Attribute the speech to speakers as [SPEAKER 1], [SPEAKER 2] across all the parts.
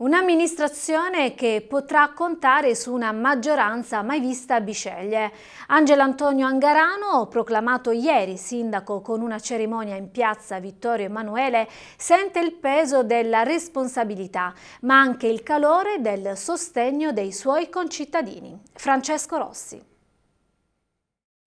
[SPEAKER 1] Un'amministrazione che potrà contare su una maggioranza mai vista a Biceglie. Angelo Antonio Angarano, proclamato ieri sindaco con una cerimonia in piazza Vittorio Emanuele, sente il peso della responsabilità, ma anche il calore del sostegno dei suoi concittadini. Francesco Rossi.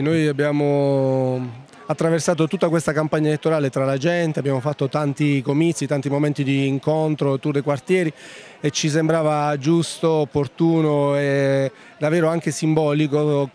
[SPEAKER 2] Noi abbiamo attraversato tutta questa campagna elettorale tra la gente, abbiamo fatto tanti comizi, tanti momenti di incontro, tour dei quartieri e ci sembrava giusto, opportuno e davvero anche simbolico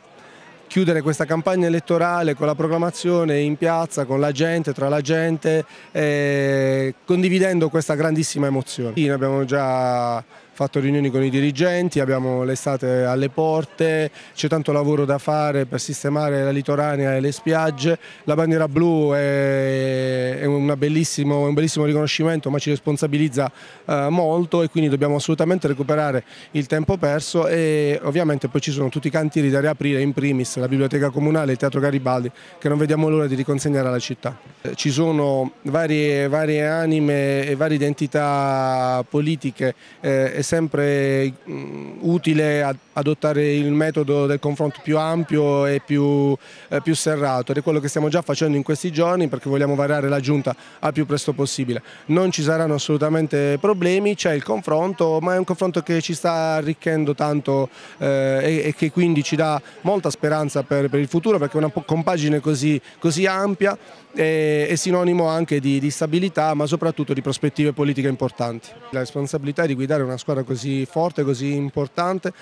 [SPEAKER 2] chiudere questa campagna elettorale con la proclamazione in piazza, con la gente, tra la gente, eh, condividendo questa grandissima emozione. Sì, abbiamo già fatto riunioni con i dirigenti, abbiamo l'estate alle porte, c'è tanto lavoro da fare per sistemare la litoranea e le spiagge. La bandiera blu è, bellissimo, un bellissimo riconoscimento ma ci responsabilizza eh, molto e quindi dobbiamo assolutamente recuperare il tempo perso e ovviamente poi ci sono tutti i cantieri da riaprire, in primis la biblioteca comunale il teatro Garibaldi che non vediamo l'ora di riconsegnare alla città. Eh, ci sono varie, varie anime e varie identità politiche eh, sempre mh, mm, utile ad adottare il metodo del confronto più ampio e più, eh, più, serrato ed è quello che stiamo già facendo in questi giorni perché vogliamo variare la giunta al più presto possibile. Non ci saranno assolutamente problemi, c'è il confronto, ma è un confronto che ci sta arricchendo tanto eh, e, e, che quindi ci dà molta speranza per, per il futuro perché una compagine così, così ampia è, sinonimo anche di, di stabilità ma soprattutto di prospettive politiche importanti. La responsabilità di guidare una squadra manovra così forte, così importante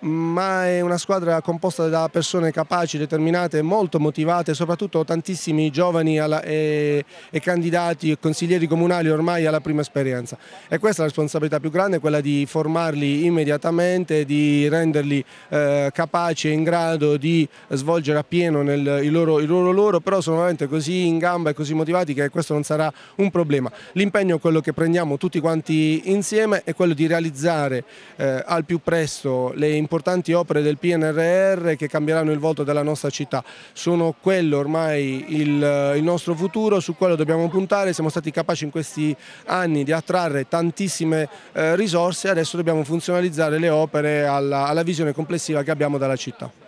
[SPEAKER 2] ma è una squadra composta da persone capaci, determinate, molto motivate, soprattutto tantissimi giovani alla, e, e, candidati e consiglieri comunali ormai alla prima esperienza. E questa è la responsabilità più grande, quella di formarli immediatamente, di renderli eh, capaci e in grado di svolgere appieno il, loro, il loro loro, però sono veramente così in gamba e così motivati che questo non sarà un problema. L'impegno, quello che prendiamo tutti quanti insieme, è quello di realizzare eh, al più presto le le importanti opere del PNRR che cambieranno il volto della nostra città. Sono quello ormai il, il nostro futuro, su quello dobbiamo puntare, siamo stati capaci in questi anni di attrarre tantissime eh, risorse, adesso dobbiamo funzionalizzare le opere alla, alla visione complessiva che abbiamo dalla città.